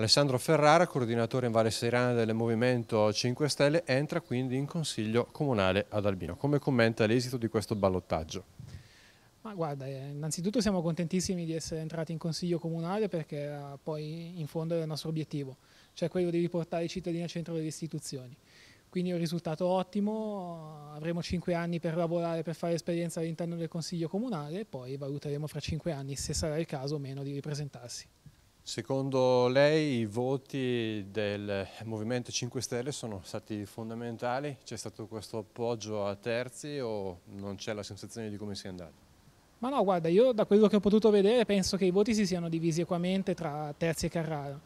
Alessandro Ferrara, coordinatore in Valle Serana del Movimento 5 Stelle, entra quindi in Consiglio Comunale ad Albino. Come commenta l'esito di questo ballottaggio? Ma guarda, eh, innanzitutto siamo contentissimi di essere entrati in Consiglio Comunale perché poi in fondo è il nostro obiettivo, cioè quello di riportare i cittadini al centro delle istituzioni. Quindi è un risultato ottimo, avremo cinque anni per lavorare, per fare esperienza all'interno del Consiglio Comunale e poi valuteremo fra cinque anni se sarà il caso o meno di ripresentarsi. Secondo lei i voti del Movimento 5 Stelle sono stati fondamentali? C'è stato questo appoggio a terzi o non c'è la sensazione di come sia andato? Ma no, guarda, io da quello che ho potuto vedere penso che i voti si siano divisi equamente tra Terzi e Carrara.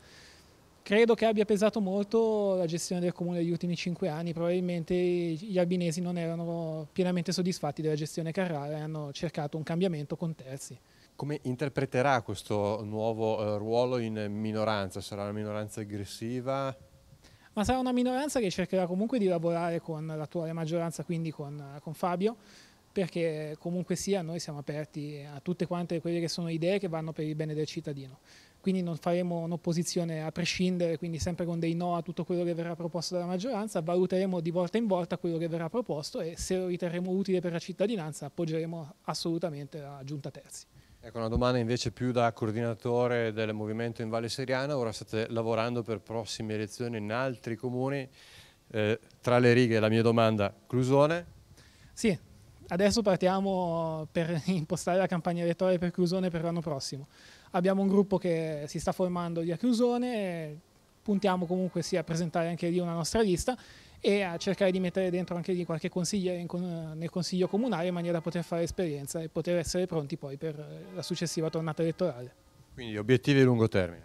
Credo che abbia pesato molto la gestione del comune negli ultimi cinque anni, probabilmente gli albinesi non erano pienamente soddisfatti della gestione Carrara e hanno cercato un cambiamento con Terzi. Come interpreterà questo nuovo eh, ruolo in minoranza? Sarà una minoranza aggressiva? Ma sarà una minoranza che cercherà comunque di lavorare con l'attuale maggioranza, quindi con, eh, con Fabio, perché comunque sia noi siamo aperti a tutte quante quelle che sono idee che vanno per il bene del cittadino. Quindi non faremo un'opposizione a prescindere, quindi sempre con dei no a tutto quello che verrà proposto dalla maggioranza, valuteremo di volta in volta quello che verrà proposto e se lo riterremo utile per la cittadinanza appoggeremo assolutamente la giunta terzi. Ecco una domanda invece più da coordinatore del movimento in Valle Seriana, ora state lavorando per prossime elezioni in altri comuni, eh, tra le righe la mia domanda, Clusone? Sì, adesso partiamo per impostare la campagna elettorale per Clusone per l'anno prossimo. Abbiamo un gruppo che si sta formando di a Clusone, puntiamo comunque sia a presentare anche lì una nostra lista e a cercare di mettere dentro anche lì qualche consigliere nel consiglio comunale in maniera da poter fare esperienza e poter essere pronti poi per la successiva tornata elettorale. Quindi obiettivi a lungo termine?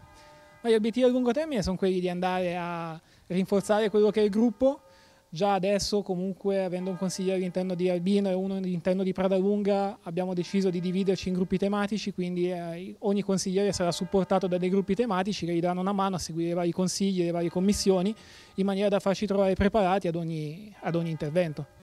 Ma gli obiettivi a lungo termine sono quelli di andare a rinforzare quello che è il gruppo, già adesso comunque avendo un consigliere all'interno di Albino e uno all'interno di Prada Lunga abbiamo deciso di dividerci in gruppi tematici quindi eh, ogni consigliere sarà supportato da dei gruppi tematici che gli danno una mano a seguire i vari consigli e le varie commissioni in maniera da farci trovare preparati ad ogni, ad ogni intervento.